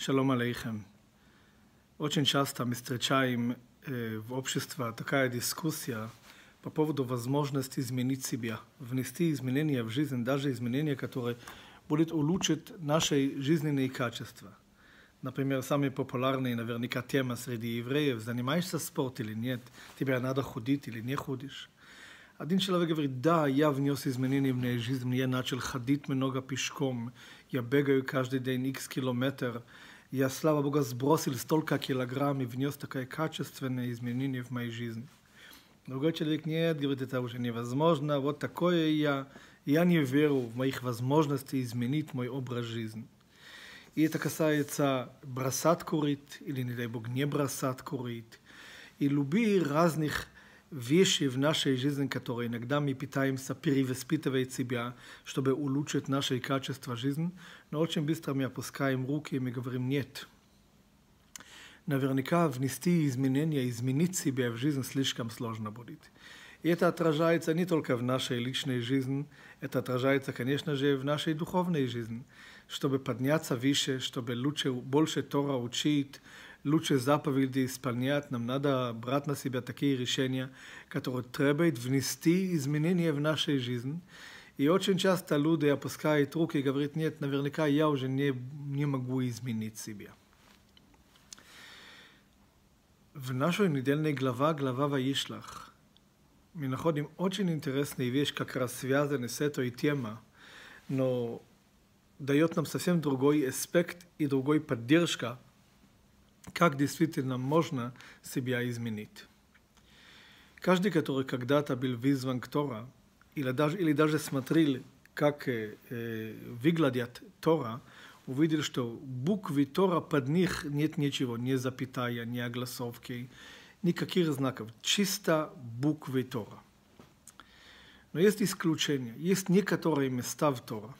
Shalom Aleichem. Очень часто мы в обществе такая дискуссия по поводу возможности изменить себя, внести изменения в жизнь, даже изменения, которые будут улучшить наши жизненные качества. Например, самые популярные наверняка тема среди евреев – занимаешься спорт или нет, тебе надо худить или не худишь. человек говорит: да, я внес изменения в моей жизни, נאז'יז начал ходить много пешком, я бегаю каждый день x километр, я, слава богу, сбросил столько килограмм и внес такое качественное изменение в моей жизни. Другой человек, нет, говорит, это уже невозможно, вот такое я, я не верю в моих возможностей изменить мой образ жизни. И это касается бросат курить, или, не дай бог, не бросат курить, и люби разных вещи в нашей жизни, которые иногда мы пытаемся перевоспитывать себя, чтобы улучшить наше качество жизни, но очень быстро мы опускаем руки и мы говорим «нет». Наверняка внести изменения, изменить себя в жизнь слишком сложно будет. И это отражается не только в нашей личной жизни, это отражается, конечно же, в нашей духовной жизни. Чтобы подняться выше, чтобы лучше, больше Тора учить, Лучше заповеди исполнять, нам надо брать на себя такие решения, которые требуют внести изменения в нашу жизнь. И очень часто люди опускают руки и говорят, нет, наверняка я уже не, не могу изменить себя. В нашей недельной глава, глава Ваишлах, мы находим очень интересную вещь, как раз связанную с этой темой, но дает нам совсем другой аспект и другой поддержка – как действительно можно себя изменить. Каждый, который когда-то был вызван к Тора, или даже, или даже смотрел, как э, э, выглядят Тора, увидел, что буквы Тора под них нет ничего, ни запятая, ни огласовки, никаких знаков, чисто буквы Тора. Но есть исключения, есть некоторые места в Тора,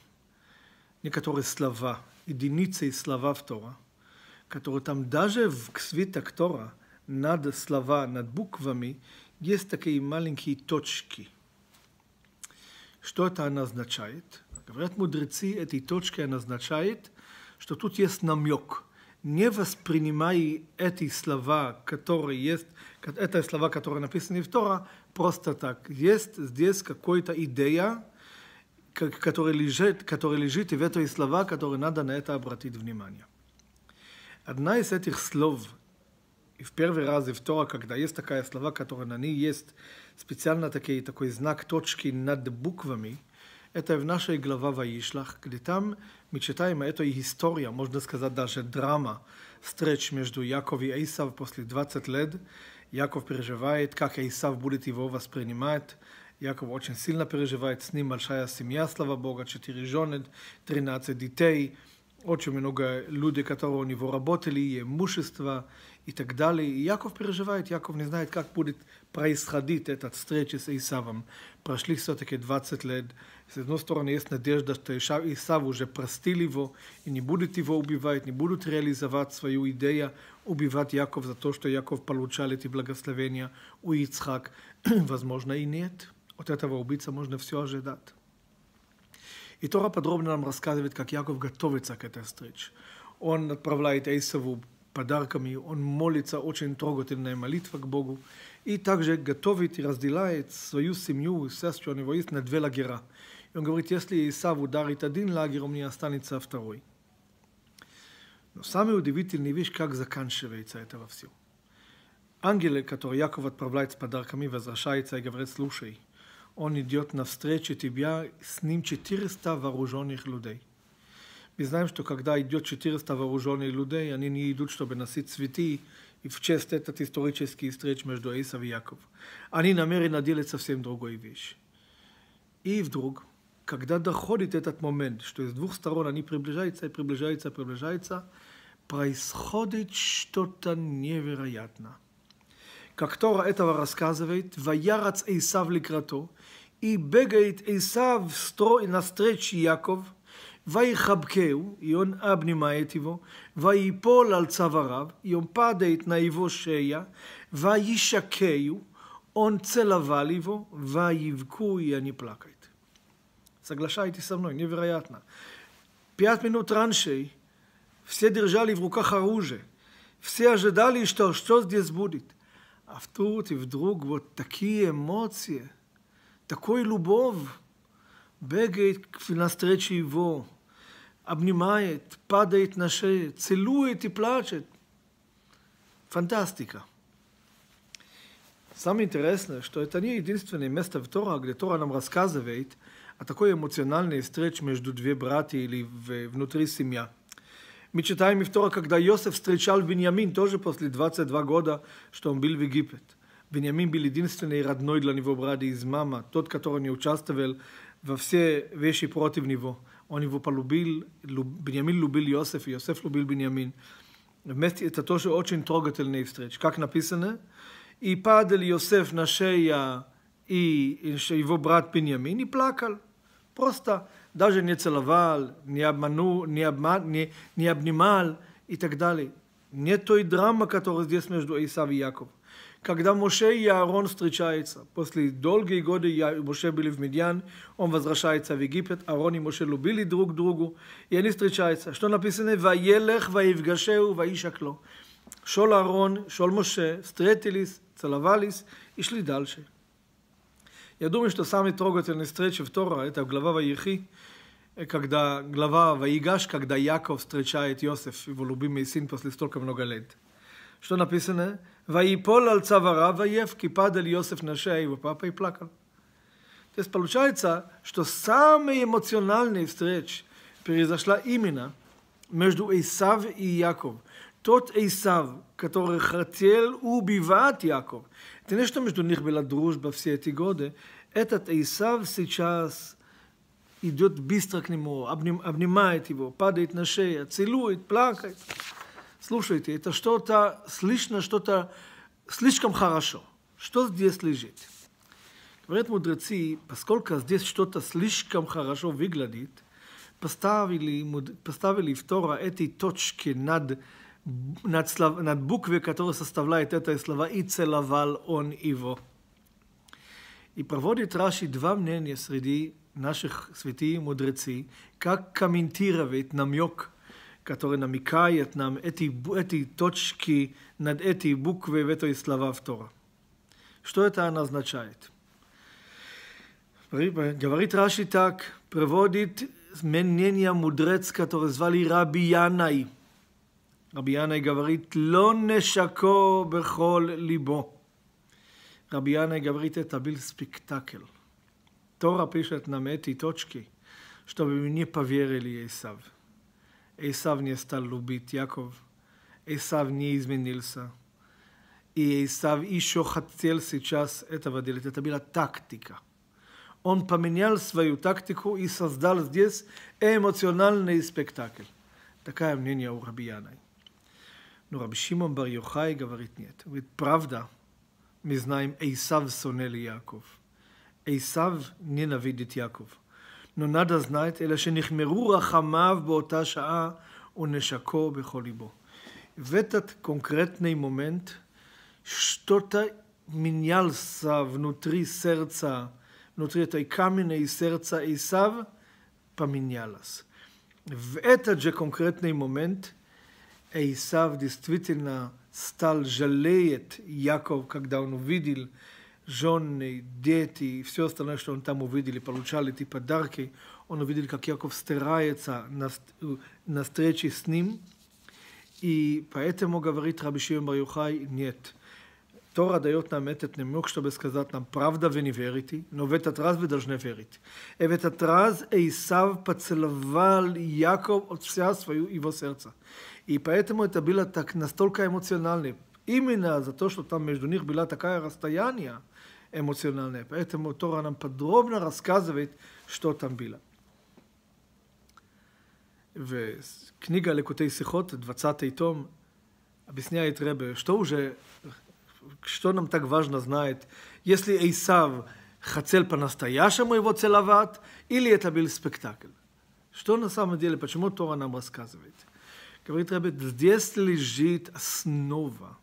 некоторые слова, единицы и слова в Тора – которые там даже в свиток Тора, над слова, над буквами, есть такие маленькие точки. Что это она означает? Говорят мудрецы, эти точки она что тут есть намек. Не воспринимай эти слова, которые есть, это слова, которые написаны в Тора, просто так. Есть здесь какая-то идея, которая лежит, которая лежит в этой слова, которые надо на это обратить внимание. Одна из этих слов, и в первый раз и в Тора, когда есть такая слова, которая, на ней есть специально такие, такой знак точки над буквами, это в нашей глава Ваишлах, где там мы читаем эту историю, можно сказать даже драма, встреч между Яков и Исав после 20 лет. Яков переживает, как Исав будет его воспринимать, Яков очень сильно переживает, с ним большая семья, слава Богу, четыре жены, 13 детей, очень много людей, которые у него работали, имущество и так далее. И Яков переживает, Яков не знает, как будет происходить эта встреча с Исавом. Прошли все-таки 20 лет. С одной стороны, есть надежда, что Исав уже простил его и не будет его убивать, не будут реализовать свою идею убивать Яков за то, что Яков получал эти благословения у Ицхак. Возможно, и нет. От этого убийца можно все ожидать. И Тора подробно нам рассказывает, как Яков готовится к этой встрече. Он отправляет Эйсову подарками, он молится, очень трогательная молитва к Богу, и также готовит и разделяет свою семью и все, что у него есть, на две лагеря. И он говорит, если Исав ударит один лагерь, у меня останется второй. Но самая удивительная вещь, как заканчивается это во Ангел, который которые Яков отправляет с подарками, возвращается и говорит, слушай, он идет навстречу тебя, с ним 400 вооруженных людей. Мы знаем, что когда идет 400 вооруженных людей, они не идут, чтобы носить цветы и в честь этот исторический встреч между Исав и Яков. Они намерены делать совсем другой вещь. И вдруг, когда доходит этот момент, что с двух сторон они приближаются и приближаются и приближаются, происходит что-то невероятное как Тора этого рассказывает, «Ваярац Эйсав ликрато», и бегает Эйсав строй навстречу Яков, «Вайхабкеу», и он обнимает его, «Вайпол ал цаварав», и он падает на его шея, «Вайшакею», он целовал его, «Вайвку», и они плакают. Соглашайтесь со мной, невероятно. Пять минут раньше все держали в руках оружие, все ожидали, что что здесь будет. avtu vdrug vot takie emocije, takoj ljubov, бегает навстречу его, обнимает, падает на шею, целует и плачет. Фантастика. Самое интересное, что это не единственное место в Тора, где Тора нам рассказывает о такой эмоциональной встрече между две братья или внутри семья. Mitčetajmy v Torah, когда Йосеф встречал Вениамин, тоже после 22 года, что он был в Египет. Вениамин был единственный родной для него брат из мама, тот, который не участвовал во все вещи против него. Он его полюбил, Вениамин любил Йосеф, Йосеф любил Вениамин. Вместе это тоже очень трогательная встреча. Как написано, и падал Йосеф на шея и его брат Беньямин и плакал. Просто даже не целовал, не обманул, не, обман, не, не обнимал и так далее. Нет той драмы, которая здесь между Исав и Яков. Когда Моше и Аарон встречаются, после долгих годы Моше были в Медьян, он возвращается в Египет, Аарон и Моше любили друг другу, и они встречаются. Что написано? «Ваелех, ваевгашеу, ваишакло». Шел Аарон, шел Моше, встретились, целовались и шли дальше. Я думаю, что самые трогательные встречи в Тора – это глава Ваихи, когда глава Ваигаш, когда Яков встречает Йосеф, его любимый сын, после столько много лет. Что написано? «Ваипол ал цавара ваев, кипадал Йосеф на шею его папа и плакал». То есть получается, что самая эмоциональная встреча произошла именно между Исав и Яков. Тот эйсав, который хотел убивать Яков. Это не что между них была дружба все эти годы. Этот эйсав, сейчас идет быстро к нему, обним, обнимает его, падает на шею, целует, плакает. Слушайте, это что-то, слышно что-то слишком хорошо. Что здесь лежит? Говорят мудрецы, поскольку здесь что-то слишком хорошо выглядит, поставили, поставили в Тора эти точки над над, слов, над буквой, которая составляет это слова «и целовал он его». И проводит Раши два мнения среди наших святых мудрецы, как комментировать намек, который намекает нам эти, эти точки над этой буквой в этой слова в Тора. Что это она означает? Говорит Раши так, приводит мнение мудрец, который звали Раби Янай – רבי ינאי גברית, לא נשקו בכל ליבו. רבי ינאי гаврит, это был спектакль. Тора пишет нам эти точки, чтобы не поверили Исав. Исав не стал любить Яков, Исав не изменился. И Исав еще хотел сейчас этого делать. Это была тактика. Он поменял свою тактику и создал здесь эмоциональный спектакль. Такое мнение у Рабияной. נו רבי שמעון בר יוחאי גברית נהיית. אומרת פרבדה מזניים עשיו שונא ליעקב. עשיו ננביד את יעקב. נונד אזנת אלא שנכמרו רחמיו באותה שעה ונשקו בכל ליבו. ותת קונקרטני מומנט שטוטה מניאל סב נוטרי סרצה נוטריתאי קמיני סרצה עשיו פמיניאלס. ואת הג'קונקרטני מומנט Эйсав действительно стал жалеет Яков, когда он увидел жены, дети и все остальное, что он там увидел, и получал эти подарки, он увидел, как Яков старается на, э, на встрече с ним, и поэтому говорит Раби Шион бар нет, Тора дает нам этот намек, чтобы сказать нам, правда в не верите, но в этот раз вы должны верить. И в этот раз Исав поцеловал Яков от вся свою его сердца. И поэтому это было так настолько эмоционально. Именно за то, что там между них была такая расстояние эмоциональное. Поэтому Тора нам подробно рассказывает, что там было. וקניגה לקוטי שיחות, 20 том объясняет Ребе, что уже что нам так важно знать, если Эйсав хотел по-настоящему его целовать, или это был спектакль. Что на самом деле, почему Тора нам рассказывает? Говорит Рабе, здесь лежит основа.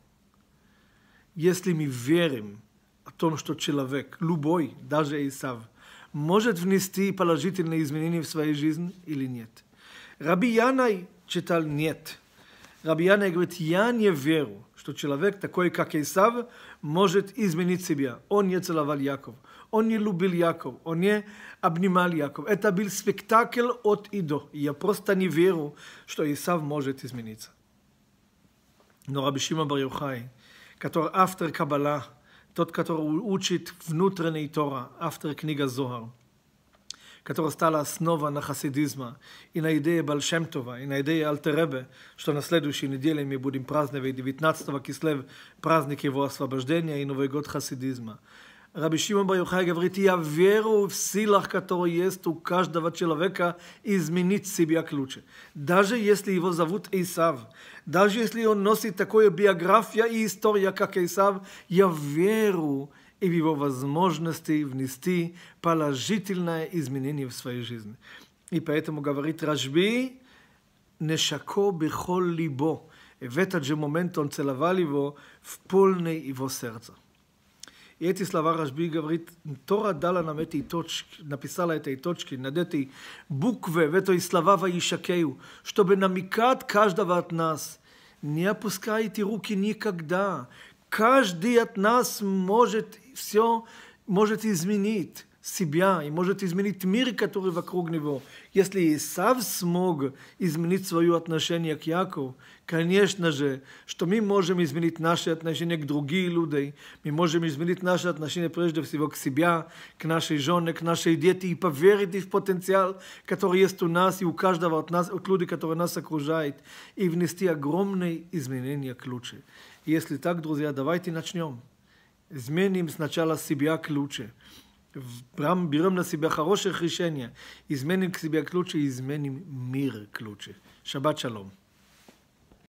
Если мы верим о том, что человек, любой, даже Исав, может внести положительные изменения в свою жизнь или нет. Раби Янай читал «нет». Раби Янай говорит, я не верю, что человек такой, как Исав, может изменить себя. Он не целовал Яков, он не любил Яков, он не обнимал Яков. Это был спектакль от и до. ja я просто не верю, что Исав может измениться. Но Раби Шима бар Йохай, который автор Каббала, тот, который учит внутренний Тора, автор книга Зохар, которая стала основа на хасидизма, и на идее Большемтова, и на идее Алтеребе, что на следующей неделе мы будем праздновать 19 Кислев, праздник его освобождения и Новый год хасидизма. Раби Шимон бар говорит, я веру в силах, которые есть у каждого человека, изменить себя к ключе. Даже если его зовут Исав, даже если он носит такую биографию и историю, как Исав, я верю и в его возможности внести положительное изменение в свою жизнь. И поэтому говорит Рашби, «Нешако бихол либо». И в этот же момент он целовал его в полное его сердце. И эти слова Рашби говорит, Тора дала нам эти точки, написала эти точки, над этой буквы, в этой слова «Ваишакею», чтобы намекать каждого от нас – не опускайте руки никогда, каждый от нас может все может изменить себя и может изменить мир, который вокруг него. Если Исав смог изменить свое отношение к Якову, конечно же, что мы можем изменить наши отношения к другим людям, мы можем изменить наши отношения прежде всего к себе, к нашей жене, к нашей детям и поверить в потенциал, который есть у нас и у каждого от, нас, от людей, которые нас окружают, и внести огромные изменения к лучшему. Если так, друзья, давайте начнем. Изменим сначала себя к лучшему. Bram biram nas себе хороших решения. Изменим к себе ключи, изменим мир ключи. Шаббат шалом.